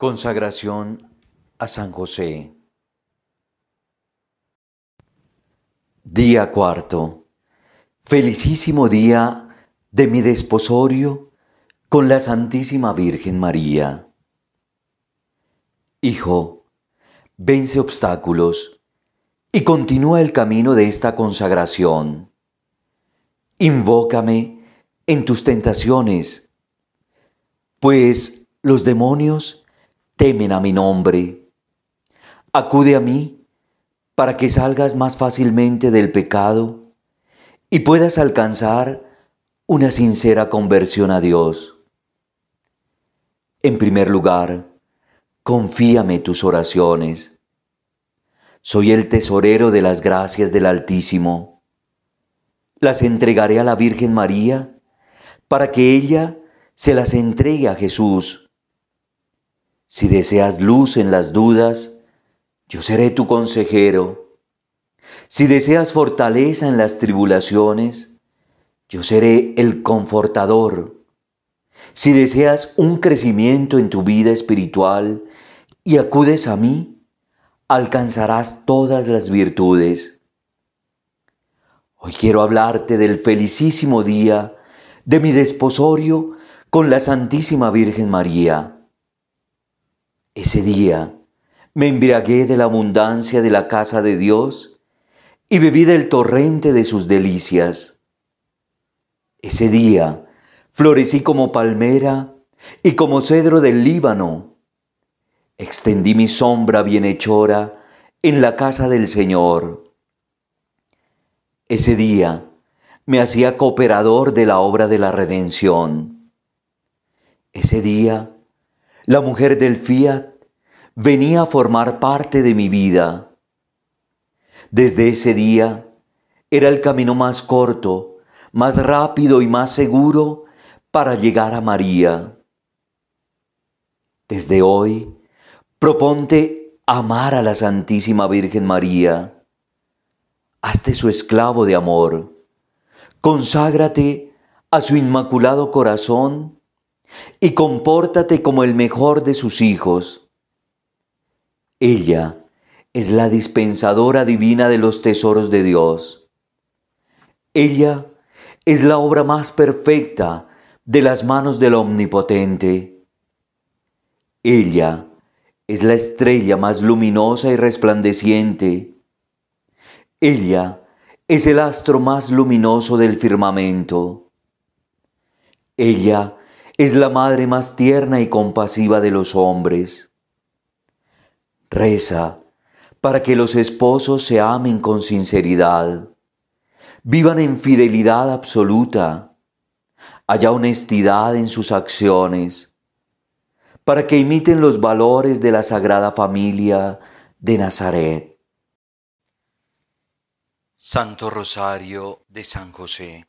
Consagración a San José. Día cuarto. Felicísimo día de mi desposorio con la Santísima Virgen María. Hijo, vence obstáculos y continúa el camino de esta consagración. Invócame en tus tentaciones, pues los demonios temen a mi nombre. Acude a mí para que salgas más fácilmente del pecado y puedas alcanzar una sincera conversión a Dios. En primer lugar, confíame tus oraciones. Soy el tesorero de las gracias del Altísimo. Las entregaré a la Virgen María para que ella se las entregue a Jesús si deseas luz en las dudas, yo seré tu consejero. Si deseas fortaleza en las tribulaciones, yo seré el confortador. Si deseas un crecimiento en tu vida espiritual y acudes a mí, alcanzarás todas las virtudes. Hoy quiero hablarte del felicísimo día de mi desposorio con la Santísima Virgen María. Ese día me embriagué de la abundancia de la casa de Dios y bebí del torrente de sus delicias. Ese día florecí como palmera y como cedro del Líbano. Extendí mi sombra bienhechora en la casa del Señor. Ese día me hacía cooperador de la obra de la redención. Ese día la mujer del Fiat, venía a formar parte de mi vida. Desde ese día era el camino más corto, más rápido y más seguro para llegar a María. Desde hoy, proponte amar a la Santísima Virgen María. Hazte su esclavo de amor. Conságrate a su inmaculado corazón y compórtate como el mejor de sus hijos. Ella es la dispensadora divina de los tesoros de Dios. Ella es la obra más perfecta de las manos del Omnipotente. Ella es la estrella más luminosa y resplandeciente. Ella es el astro más luminoso del firmamento. Ella es la madre más tierna y compasiva de los hombres. Reza para que los esposos se amen con sinceridad, vivan en fidelidad absoluta, haya honestidad en sus acciones, para que imiten los valores de la Sagrada Familia de Nazaret. Santo Rosario de San José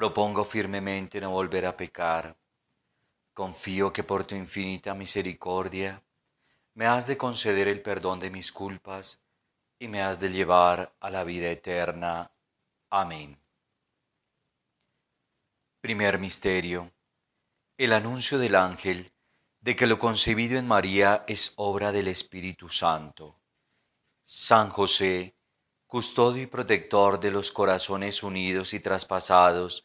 Propongo firmemente no volver a pecar. Confío que por tu infinita misericordia me has de conceder el perdón de mis culpas y me has de llevar a la vida eterna. Amén. Primer Misterio. El anuncio del ángel de que lo concebido en María es obra del Espíritu Santo. San José, custodio y protector de los corazones unidos y traspasados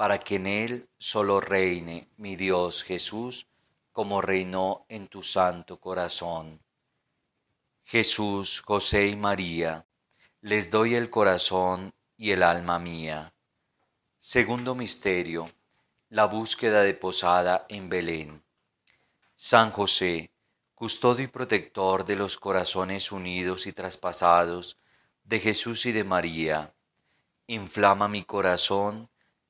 para que en él solo reine mi Dios Jesús, como reinó en tu santo corazón. Jesús, José y María, les doy el corazón y el alma mía. Segundo misterio, la búsqueda de posada en Belén. San José, custodio y protector de los corazones unidos y traspasados de Jesús y de María, inflama mi corazón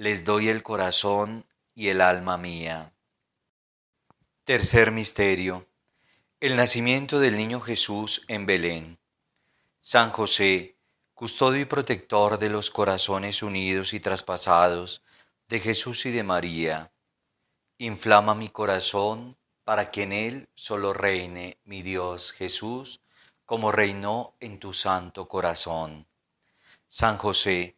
les doy el corazón y el alma mía. Tercer misterio. El nacimiento del niño Jesús en Belén. San José, custodio y protector de los corazones unidos y traspasados de Jesús y de María, inflama mi corazón para que en él solo reine mi Dios Jesús, como reinó en tu santo corazón. San José,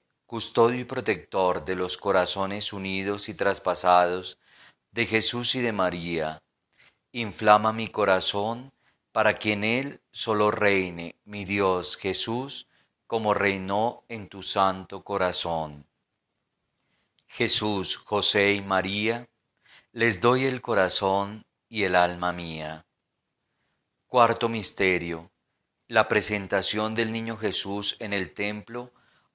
custodio y protector de los corazones unidos y traspasados de Jesús y de María, inflama mi corazón para que en él solo reine mi Dios Jesús, como reinó en tu santo corazón. Jesús, José y María, les doy el corazón y el alma mía. Cuarto misterio. La presentación del niño Jesús en el templo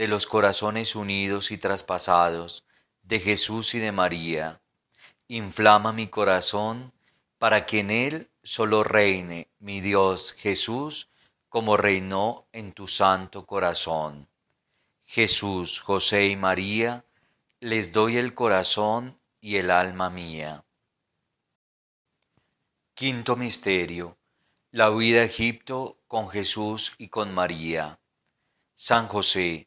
de los corazones unidos y traspasados de Jesús y de María. Inflama mi corazón para que en él solo reine mi Dios Jesús como reinó en tu santo corazón. Jesús, José y María, les doy el corazón y el alma mía. Quinto Misterio. La huida a Egipto con Jesús y con María. San José,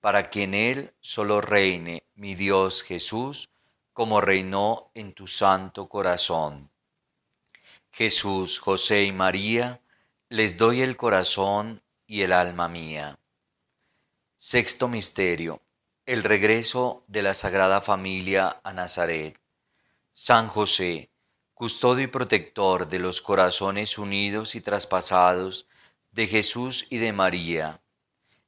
para que en él solo reine mi Dios Jesús, como reinó en tu santo corazón. Jesús, José y María, les doy el corazón y el alma mía. Sexto Misterio. El regreso de la Sagrada Familia a Nazaret. San José, custodio y protector de los corazones unidos y traspasados de Jesús y de María,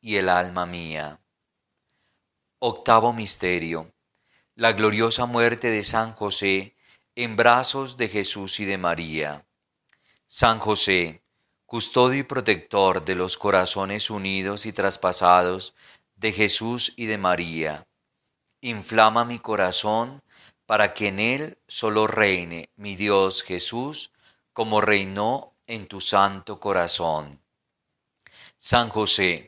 y el alma mía. Octavo Misterio. La gloriosa muerte de San José en brazos de Jesús y de María. San José, custodio y protector de los corazones unidos y traspasados de Jesús y de María. Inflama mi corazón para que en él solo reine mi Dios Jesús, como reinó en tu santo corazón. San José,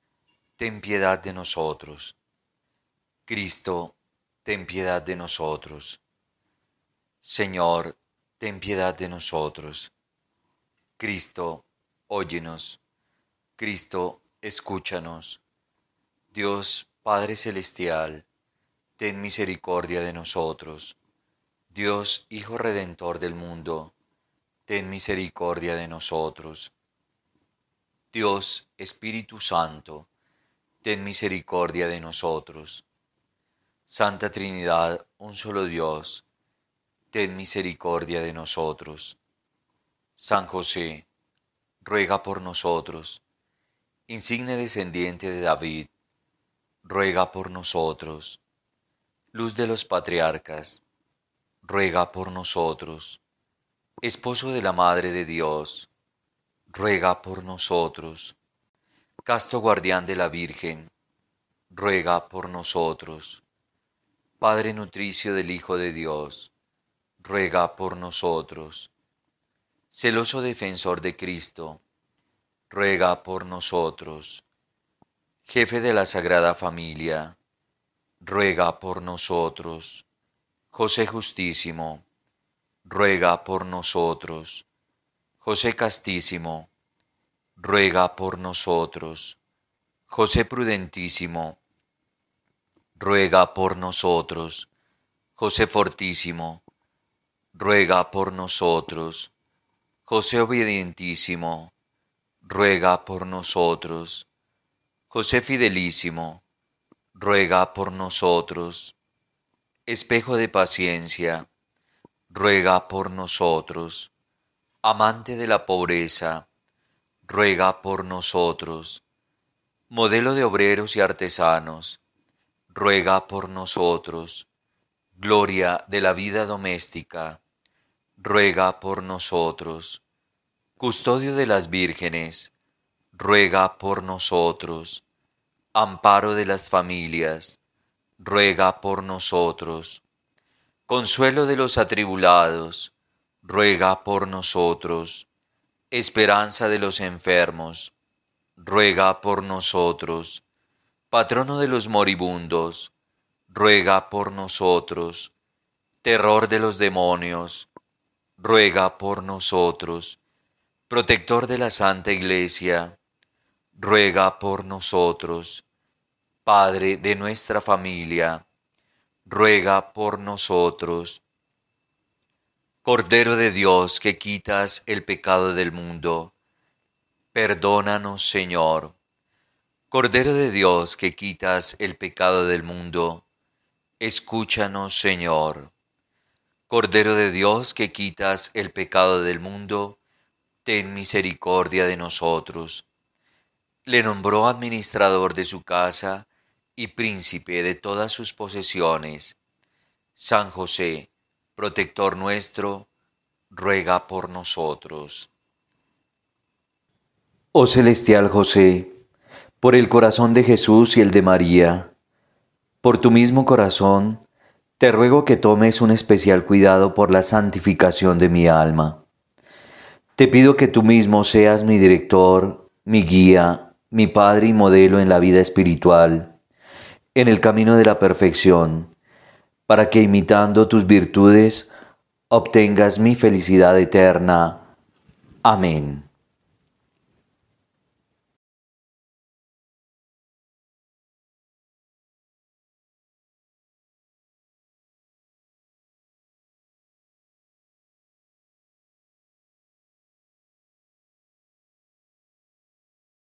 ten piedad de nosotros. Cristo, ten piedad de nosotros. Señor, ten piedad de nosotros. Cristo, óyenos. Cristo, escúchanos. Dios Padre Celestial, ten misericordia de nosotros. Dios Hijo Redentor del mundo, ten misericordia de nosotros. Dios Espíritu Santo, ten misericordia de nosotros. Santa Trinidad, un solo Dios, ten misericordia de nosotros. San José, ruega por nosotros. Insigne descendiente de David, ruega por nosotros. Luz de los patriarcas, ruega por nosotros. Esposo de la Madre de Dios, ruega por nosotros. Casto guardián de la Virgen, ruega por nosotros. Padre nutricio del Hijo de Dios, ruega por nosotros. Celoso defensor de Cristo, ruega por nosotros. Jefe de la Sagrada Familia, ruega por nosotros. José Justísimo, ruega por nosotros. José Castísimo, ruega por nosotros. José prudentísimo, ruega por nosotros. José fortísimo, ruega por nosotros. José obedientísimo, ruega por nosotros. José fidelísimo, ruega por nosotros. Espejo de paciencia, ruega por nosotros. Amante de la pobreza, ruega por nosotros. Modelo de obreros y artesanos, ruega por nosotros. Gloria de la vida doméstica, ruega por nosotros. Custodio de las vírgenes, ruega por nosotros. Amparo de las familias, ruega por nosotros. Consuelo de los atribulados, ruega por nosotros Esperanza de los enfermos, ruega por nosotros. Patrono de los moribundos, ruega por nosotros. Terror de los demonios, ruega por nosotros. Protector de la Santa Iglesia, ruega por nosotros. Padre de nuestra familia, ruega por nosotros. Cordero de Dios que quitas el pecado del mundo, perdónanos Señor. Cordero de Dios que quitas el pecado del mundo, escúchanos Señor. Cordero de Dios que quitas el pecado del mundo, ten misericordia de nosotros. Le nombró administrador de su casa y príncipe de todas sus posesiones. San José, protector nuestro, ruega por nosotros. Oh celestial José, por el corazón de Jesús y el de María, por tu mismo corazón, te ruego que tomes un especial cuidado por la santificación de mi alma. Te pido que tú mismo seas mi director, mi guía, mi padre y modelo en la vida espiritual, en el camino de la perfección para que imitando tus virtudes obtengas mi felicidad eterna. Amén.